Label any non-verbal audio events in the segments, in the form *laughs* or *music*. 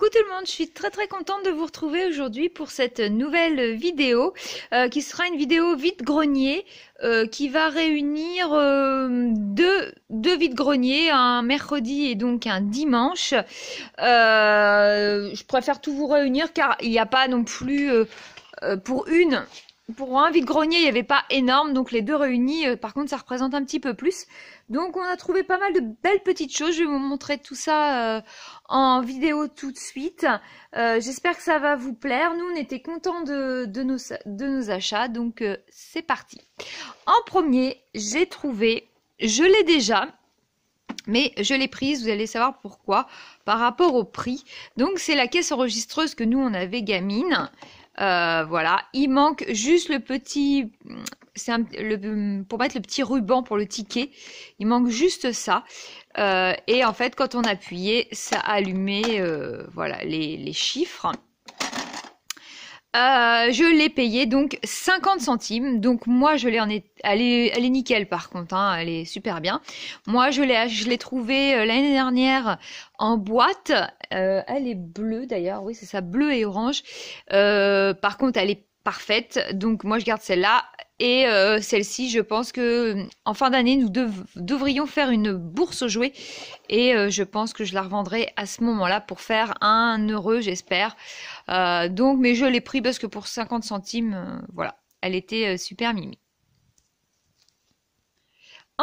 Coucou tout le monde, je suis très très contente de vous retrouver aujourd'hui pour cette nouvelle vidéo euh, qui sera une vidéo vide-grenier euh, qui va réunir euh, deux, deux vide-greniers, un mercredi et donc un dimanche. je préfère tout vous réunir car il n'y a pas non plus pour une pour un vide-grenier, il n'y avait pas énorme, donc les deux réunis, euh, par contre, ça représente un petit peu plus. Donc on a trouvé pas mal de belles petites choses. Je vais vous montrer tout ça euh, en vidéo tout de suite. Euh, j'espère que ça va vous plaire. Nous, on était contents de, nos, de nos, achats, donc c'est parti. En premier, j'ai trouvé, je l'ai déjà, mais je l'ai prise, vous allez savoir pourquoi, par rapport au prix. Donc c'est la caisse enregistreuse que nous, on avait gamine. Euh, voilà, il manque juste le petit, c'est le, pour mettre le petit ruban pour le ticket. Il manque juste ça. Euh, et en fait, quand on appuyait, ça allumait, euh, voilà, les, les chiffres. Euh, je l'ai payé donc 50 centimes. Donc moi je l'ai en est... Elle, est... elle est nickel par contre, hein. elle est super bien. Moi je l'ai je l'ai trouvée euh, l'année dernière en boîte. Euh, elle est bleue d'ailleurs, oui c'est ça, bleu et orange. par contre elle est parfaite. Donc moi je garde celle-là. Et euh, celle-ci, je pense que euh, en fin d'année, nous devrions faire une bourse aux jouets. Et euh, je pense que je la revendrai à ce moment-là pour faire un heureux, j'espère. donc, mais je l'ai pris parce que pour 50 centimes, voilà, elle était super mimi.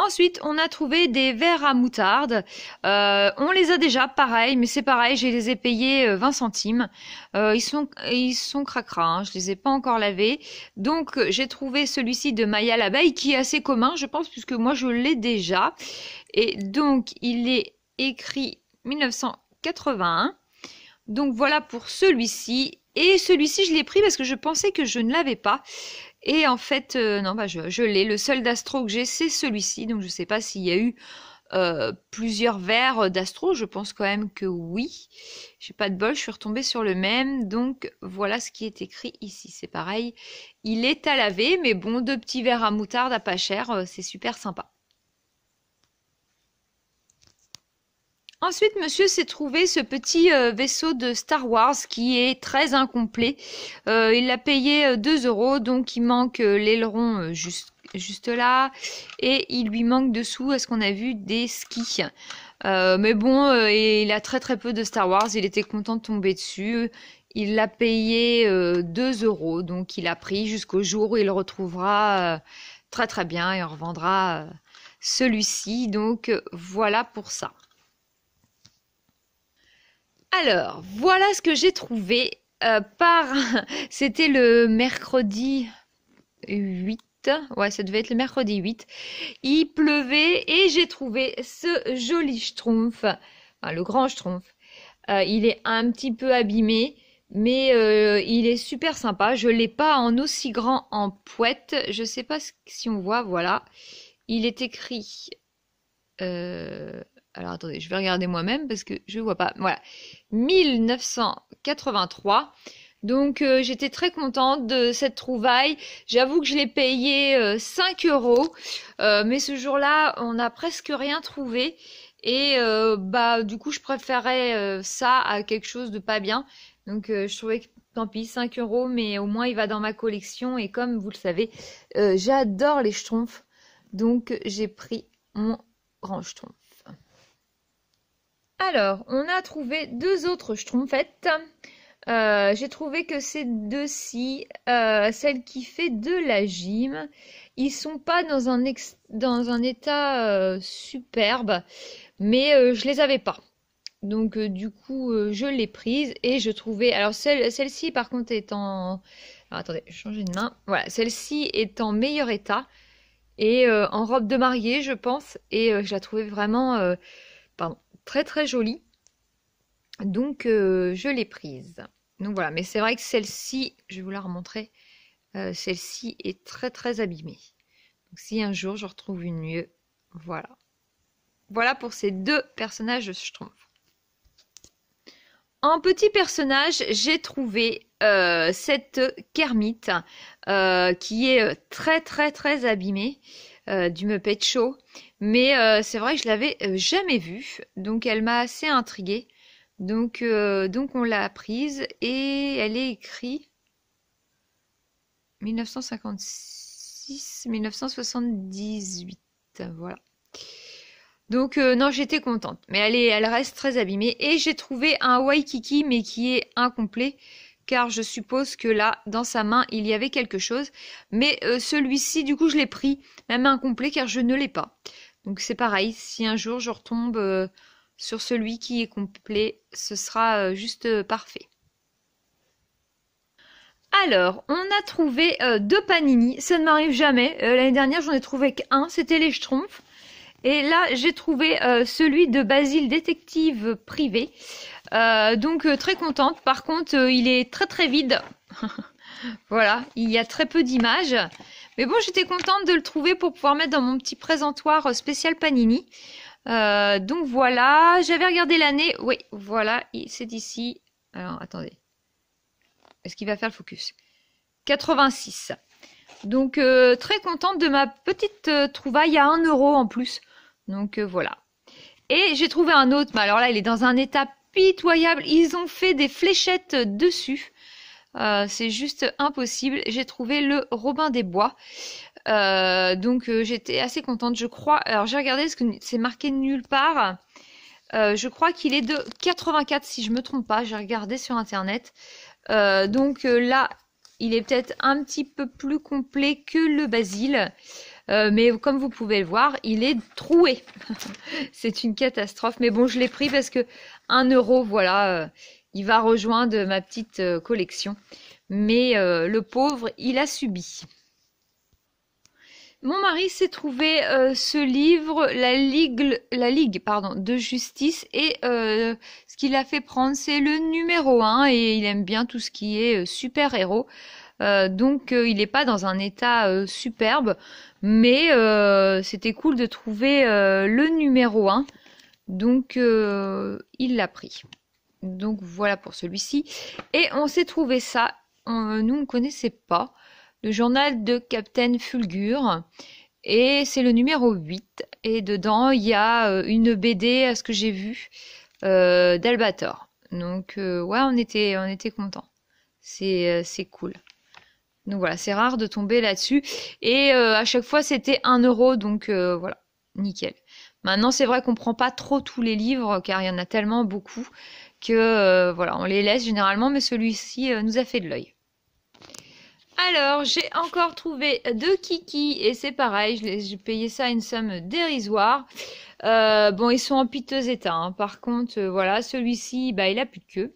Ensuite, on a trouvé des verres à moutarde. Euh, on les a déjà, pareil, mais c'est pareil, je les ai payés 20 euh, centimes. Euh, ils sont, ils sont ne hein, je les ai pas encore lavés. Donc, j'ai trouvé celui-ci de Maya l'abeille qui est assez commun, je pense, puisque moi je l'ai déjà. Et donc, il est écrit 1981. Donc voilà pour celui-ci. Et celui-ci, je l'ai pris parce que je pensais que je ne l'avais pas. Et en fait, euh, non, bah, je, l'ai. Le seul d'Astro que j'ai, c'est celui-ci. Donc, je ne sais pas s'il y a eu euh, plusieurs verres d'Astro. Je pense quand même que oui. J'ai pas de bol, je suis retombée sur le même. Donc, voilà ce qui est écrit ici. C'est pareil. Il est à laver, mais bon, deux petits verres à moutarde à pas cher. Euh, c'est super sympa. Ensuite, monsieur s'est trouvé ce petit euh, vaisseau de Star Wars qui est très incomplet. Euh, il l'a payé 2 euh, euros, donc il manque l'aileron juste, là. Et il lui manque dessous, est ce qu'on a vu, des skis. mais bon, il a très très peu de Star Wars, il était content de tomber dessus. Il l'a payé 2 euros, donc il a pris jusqu'au jour où il le retrouvera très très bien et en revendra celui-ci. Donc voilà pour ça. Alors, voilà ce que j'ai trouvé euh, par... *laughs* C'était le mercredi 8. Ouais, ça devait être le mercredi 8. Il pleuvait et j'ai trouvé ce joli schtroumpf. le grand schtroumpf. Euh, il est un petit peu abîmé, mais euh, il est super sympa. Je l'ai pas en aussi grand en poète. Je sais pas si on voit, voilà. Il est écrit... Alors attendez, je vais regarder moi-même parce que je ne vois pas. Voilà, 1983. Donc euh, j'étais très contente de cette trouvaille. J'avoue que je l'ai payé 5 euh, euros, euh, mais ce jour-là, on n'a presque rien trouvé. Et bah du coup, je préférais ça à quelque chose de pas bien. Donc je trouvais que tant pis, 5 euros, mais au moins il va dans ma collection. Et comme vous le savez, j'adore les schtroumpfs. Donc j'ai pris mon grand schtroumpf. Alors, on a trouvé deux autres schtroumpfettes. Euh, j'ai trouvé que ces deux-ci, euh, celle qui fait de la gym, ils sont pas dans un, dans un état euh, superbe, mais euh, je les avais pas. Donc du coup, je l'ai prise et je trouvais... Alors celle-ci par contre est en... Alors, attendez, je vais changer de main. Voilà, celle-ci est en meilleur état et en robe de mariée, je pense, et je la trouvais vraiment... Pardon, très très jolie. Donc euh, je l'ai prise. Donc voilà, mais c'est vrai que celle-ci, je vais vous la remontrer, euh, celle-ci est très très abîmée. Donc si un jour je retrouve une mieux, voilà. Voilà pour ces deux personnages je trouve. En petit personnage, j'ai trouvé euh, cette Kermite qui est très très très abîmée. Euh, du Muppet Show. Mais euh, c'est vrai que je l'avais euh, jamais vue, donc elle m'a assez intriguée. Donc, donc on l'a prise et elle est écrite 1956-1978. Voilà. Donc non, j'étais contente. Mais elle, est, elle reste très abîmée. Et j'ai trouvé un Waikiki, mais qui est incomplet car je suppose que là, dans sa main, il y avait quelque chose. Mais euh, celui-ci, du coup, je l'ai pris, même incomplet, car je ne l'ai pas. Donc c'est pareil, si un jour je retombe euh, sur celui qui est complet, ce sera euh, juste parfait. Alors, on a trouvé deux panini, ça ne m'arrive jamais. L'année dernière, j'en ai trouvé qu'un, c'était les schtroumpfs. Et là, j'ai trouvé euh, celui de Basile Détective Privé. Euh, donc euh, très contente. Par contre, il est très très vide. *laughs* voilà, il y a très peu d'images. Mais bon, j'étais contente de le trouver pour pouvoir mettre dans mon petit présentoir spécial Panini. donc voilà, j'avais regardé l'année. Oui, voilà, c'est ici. Alors, attendez. Est-ce qu'il va faire le focus 86. Donc très contente de ma petite trouvaille à 1 euro en plus. Donc euh, voilà. Et j'ai trouvé un autre, mais alors là, il est dans un état pitoyable. Ils ont fait des fléchettes dessus. Euh, c'est juste impossible. J'ai trouvé le Robin des Bois. Euh, donc j'étais assez contente, je crois. Alors j'ai regardé Est-ce que c'est marqué nulle part. je crois qu'il est de 84 si je ne me trompe pas. J'ai regardé sur internet. donc là, il est peut-être un petit peu plus complet que le Basile. Euh, mais comme vous pouvez le voir, il est troué. *laughs* c'est une catastrophe. Mais bon, je l'ai pris parce que 1 euro, voilà, euh, il va rejoindre ma petite euh, collection. Mais le pauvre, il a subi. Mon mari s'est trouvé ce livre, la Ligue, pardon, de justice, et ce qu'il a fait prendre, c'est le numéro 1, et il aime bien tout ce qui est super-héros. Euh, donc euh, il n'est pas dans un état euh, superbe, mais c'était cool de trouver le numéro 1. Donc il l'a pris. Donc voilà pour celui-ci. Et on s'est trouvé ça. nous on ne connaissait pas. Le journal de Captain Fulgur. Et c'est le numéro 8. Et dedans il y a une BD à ce que j'ai vu d'Albator. Donc ouais on était on était contents. C'est cool. Donc voilà, c'est rare de tomber là-dessus. Et euh, à chaque fois, c'était 1 euro, donc euh, voilà, nickel. Maintenant, c'est vrai qu'on ne prend pas trop tous les livres, car il y en a tellement beaucoup que euh, voilà, on les laisse généralement, mais celui-ci nous a fait de l'œil. Alors, j'ai encore trouvé deux kiki et c'est pareil, j'ai payé ça une somme dérisoire. bon, ils sont en piteux état. Hein. Par contre, voilà, celui-ci, bah, il n'a plus de queue.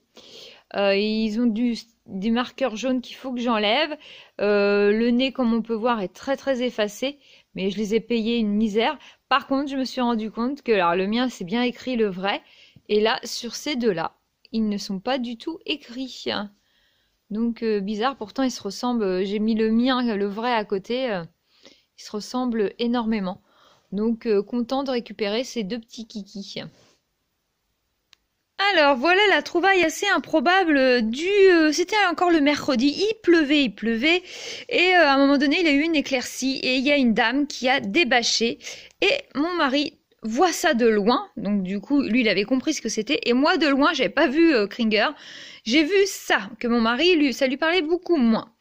ils ont dû des marqueurs jaunes qu'il faut que j'enlève. Euh, le nez, comme on peut voir, est très très effacé, mais je les ai payés une misère. Par contre, je me suis rendu compte que alors, le mien, c'est bien écrit le vrai. Et là, sur ces deux-là, ils ne sont pas du tout écrits. Donc euh, bizarre, pourtant ils se ressemblent. Euh, j'ai mis le mien, le vrai à côté. ils se ressemblent énormément. Donc content de récupérer ces deux petits kikis. Alors voilà la trouvaille assez improbable euh, du. Euh, c'était encore le mercredi, il pleuvait, il pleuvait, et euh, à un moment donné il y a eu une éclaircie et il y a une dame qui a débâché et mon mari voit ça de loin, donc du coup lui il avait compris ce que c'était et moi de loin j'avais pas vu Kringer, j'ai vu ça que mon mari ça lui parlait beaucoup moins.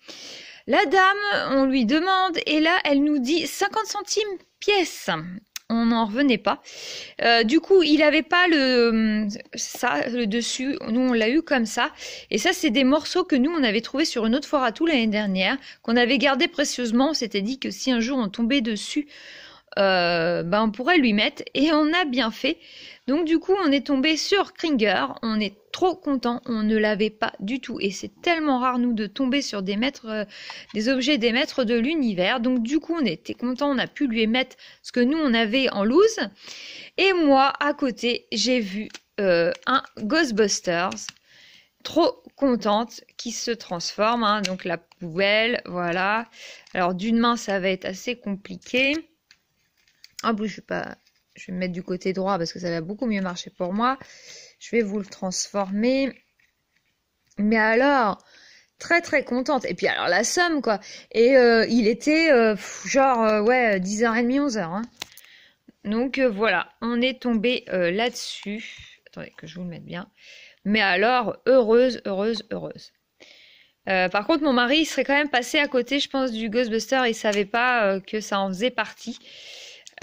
La dame, on lui demande et là elle nous dit 50 centimes pièce on n'en revenait pas. Euh, du coup, il n'avait pas le ça, le dessus. Nous, on l'a eu comme ça. Et ça, c'est des morceaux que nous, on avait trouvé sur une autre foire à tout l'année dernière, qu'on avait gardé précieusement. C'était dit que si un jour on tombait dessus, euh, ben on pourrait lui mettre. Et on a bien fait. Donc du coup, on est tombé sur Kringer, on est trop content, on ne l'avait pas du tout et c'est tellement rare nous de tomber sur des maîtres euh, des objets des maîtres de l'univers. Donc du coup, on était content, on a pu lui émettre ce que nous on avait en loose. Et moi à côté, j'ai vu euh, un Ghostbusters trop contente qui se transforme hein. donc la poubelle voilà alors d'une main ça va être assez compliqué ah bon je suis pas je vais me mettre du côté droit parce que ça va beaucoup mieux marcher pour moi. Je vais vous le transformer. Mais alors, très très contente. Et puis alors la somme quoi. Et euh, il était euh, genre euh, ouais 10h30, 11h. Hein. Donc voilà, on est tombé là-dessus. Attendez que je vous le mette bien. Mais alors, heureuse, heureuse, heureuse. par contre, mon mari serait quand même passé à côté, je pense, du Ghostbuster. Il savait pas que ça en faisait partie.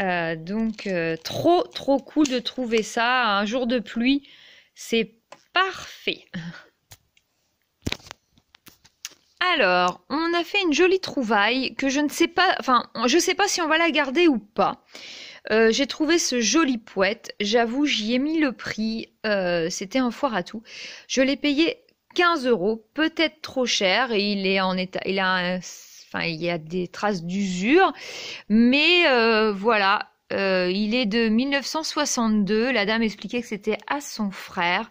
Euh, donc, euh, trop, trop cool de trouver ça. Un jour de pluie, c'est parfait. Alors, on a fait une jolie trouvaille que je ne sais pas, enfin, je sais pas si on va la garder ou pas. Euh, j'ai trouvé ce joli poète. J'avoue, j'y ai mis le prix. C'était un foire à tout. Je l'ai payé 15 euros, peut-être trop cher, et il est en état, il a un enfin, il y a des traces d'usure, mais euh, voilà. Euh, il est de 1962. La dame expliquait que c'était à son frère.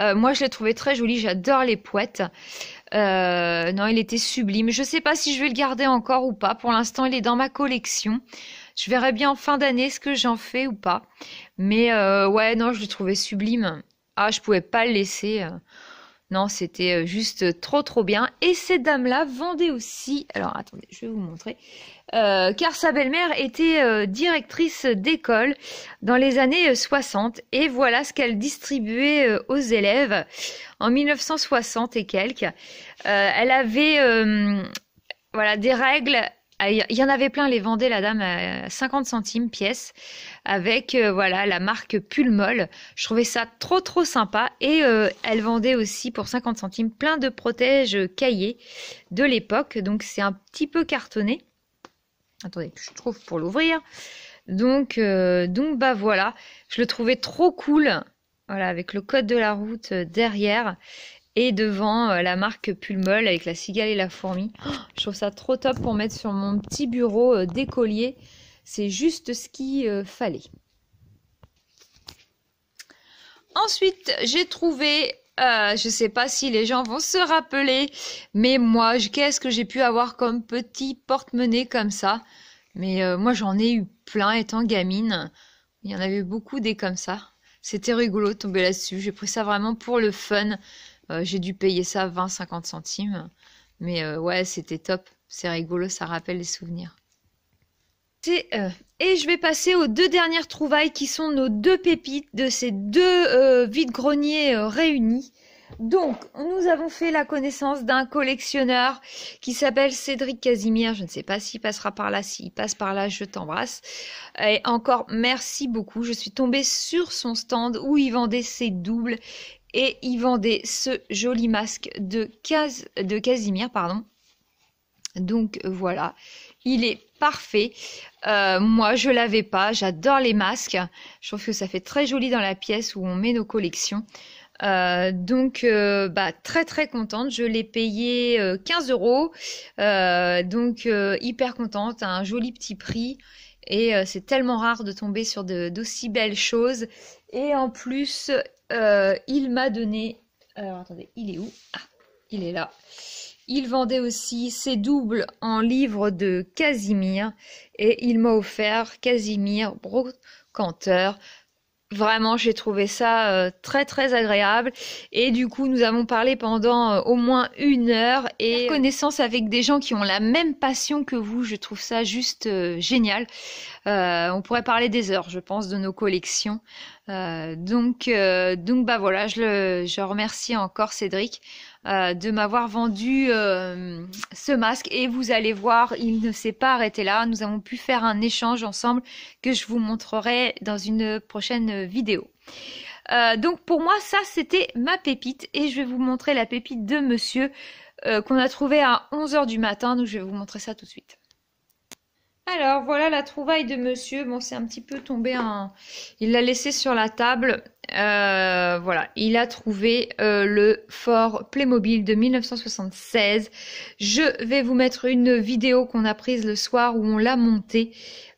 Euh, moi, je l'ai trouvé très joli. J'adore les poètes. non, il était sublime. Je ne sais pas si je vais le garder encore ou pas. Pour l'instant, il est dans ma collection. Je verrai bien en fin d'année ce que j'en fais ou pas. Mais ouais, non, je le trouvais sublime. Ah, je pouvais pas le laisser. Non, c'était euh, juste euh, trop trop bien. Et cette dame-là vendait aussi, alors attendez, je vais vous montrer, euh, car sa belle-mère était directrice d'école dans les années 60 et voilà ce qu'elle distribuait aux élèves en 1960 et quelques. elle avait voilà des règles ah, il y en avait plein, les vendait la dame à 50 centimes pièce avec euh, voilà la marque Pulmol. Je trouvais ça trop trop sympa et euh, elle vendait aussi pour 50 centimes plein de protèges cahiers de l'époque. Donc c'est un petit peu cartonné. Attendez, je trouve pour l'ouvrir. Donc euh, donc bah voilà, je le trouvais trop cool. Voilà, avec le code de la route derrière et devant la marque Pulmol avec la cigale et la fourmi. Oh, je trouve ça trop top pour mettre sur mon petit bureau d'écolier. C'est juste ce qu'il euh, fallait. Ensuite, j'ai trouvé, euh, je ne sais pas si les gens vont se rappeler, mais moi, qu'est-ce que j'ai pu avoir comme petit porte-monnaie comme ça Mais euh, moi, j'en ai eu plein étant gamine. Il y en avait beaucoup des comme ça. C'était rigolo de tomber là-dessus. J'ai pris ça vraiment pour le fun. j'ai dû payer ça 20-50 centimes. Mais ouais, c'était top. C'est rigolo, ça rappelle les souvenirs. Euh, et je vais passer aux deux dernières trouvailles qui sont nos deux pépites de ces deux euh, vide greniers euh, réunis. Donc, nous avons fait la connaissance d'un collectionneur qui s'appelle Cédric Casimir. Je ne sais pas s'il passera par là. S'il passe par là, je t'embrasse. Et encore, merci beaucoup. Je suis tombée sur son stand où il vendait ses doubles et il vendait ce joli masque de, de Casimir, pardon. Donc voilà, il est parfait. Euh, moi, je l'avais pas. J'adore les masques. Je trouve que ça fait très joli dans la pièce où on met nos collections. Euh, donc, euh, bah, très très contente. Je l'ai payé 15 euros. Donc, hyper contente. Un joli petit prix. Et c'est tellement rare de tomber sur d'aussi belles choses. Et en plus, il m'a donné. Alors, attendez, il est où Ah, il est là. Il vendait aussi ses doubles en livres de Casimir et il m'a offert Casimir Brocanteur. Vraiment, j'ai trouvé ça euh, très très agréable. Et du coup, nous avons parlé pendant euh, au moins une heure et connaissance avec des gens qui ont la même passion que vous. Je trouve ça juste euh, génial. on pourrait parler des heures, je pense, de nos collections. donc, donc bah voilà, je, je remercie encore Cédric. Euh, de m'avoir vendu euh, ce masque. Et vous allez voir, il ne s'est pas arrêté là. Nous avons pu faire un échange ensemble que je vous montrerai dans une prochaine vidéo. Euh, donc pour moi, ça c'était ma pépite et je vais vous montrer la pépite de monsieur qu'on a trouvée à 11h du matin. Donc je vais vous montrer ça tout de suite. Alors voilà la trouvaille de monsieur. Bon, c'est un petit peu tombé. Un... Il l'a laissé sur la table. Euh, voilà, il a trouvé euh, le fort Playmobil de 1976. Je vais vous mettre une vidéo qu'on a prise le soir où on l'a monté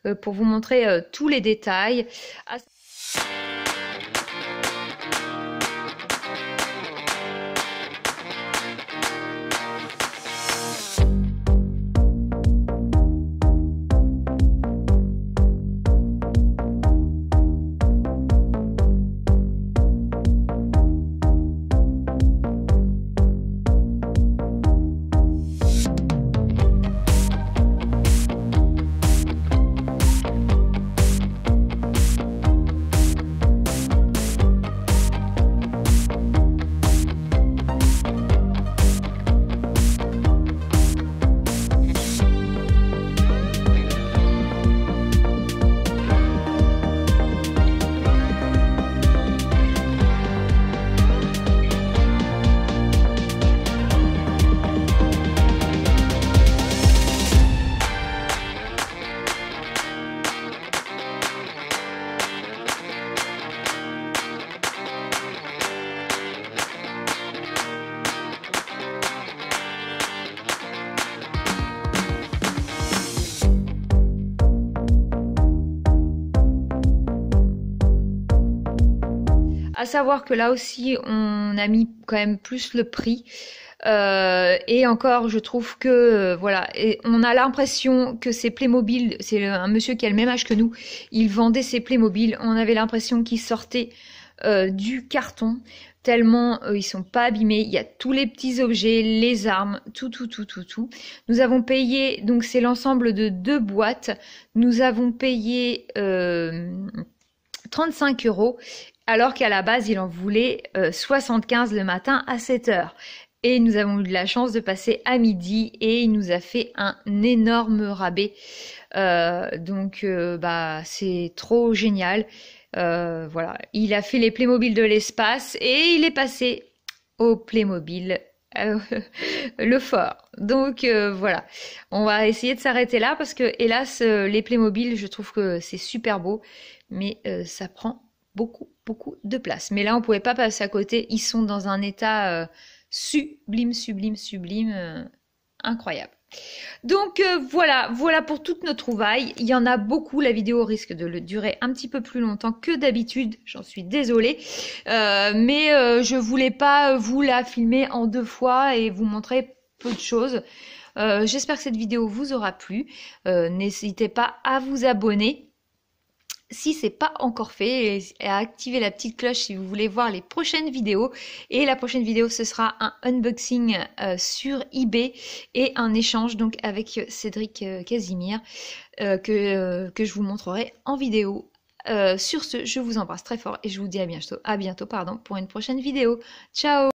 euh, pour vous montrer tous les détails. savoir que là aussi, on a mis quand même plus le prix. Euh, et encore, je trouve que euh, voilà, et on a l'impression que ces Playmobil, c'est un monsieur qui a le même âge que nous, il vendait ses Playmobil. On avait l'impression qu'ils sortaient euh, du carton tellement ils sont pas abîmés. Il y a tous les petits objets, les armes, tout, tout, tout, tout, tout. Nous avons payé, donc c'est l'ensemble de deux boîtes. Nous avons payé 35 euros alors qu'à la base, il en voulait 75 euh, le matin à 7 heures. Et nous avons eu de la chance de passer à midi et il nous a fait un énorme rabais. Euh, donc, euh, bah, c'est trop génial. voilà, il a fait les Playmobil de l'espace et il est passé au Playmobil *laughs* le fort. Donc voilà, on va essayer de s'arrêter là parce que hélas les Playmobil, je trouve que c'est super beau, mais ça prend beaucoup, beaucoup de place. Mais là, on pouvait pas passer à côté. Ils sont dans un état euh, sublime, sublime, sublime, euh, incroyable. Donc euh, voilà, voilà pour toutes nos trouvailles. Il y en a beaucoup. La vidéo risque de le durer un petit peu plus longtemps que d'habitude. J'en suis désolée, mais je voulais pas vous la filmer en deux fois et vous montrer peu de choses. J'espère que cette vidéo vous aura plu. N'hésitez pas à vous abonner si c'est pas encore fait, activez la petite cloche si vous voulez voir les prochaines vidéos. Et la prochaine vidéo, ce sera un unboxing euh, sur eBay et un échange donc avec euh, Cédric euh, Casimir que, que je vous montrerai en vidéo. sur ce, je vous embrasse très fort et je vous dis à bientôt, à bientôt pardon, pour une prochaine vidéo. Ciao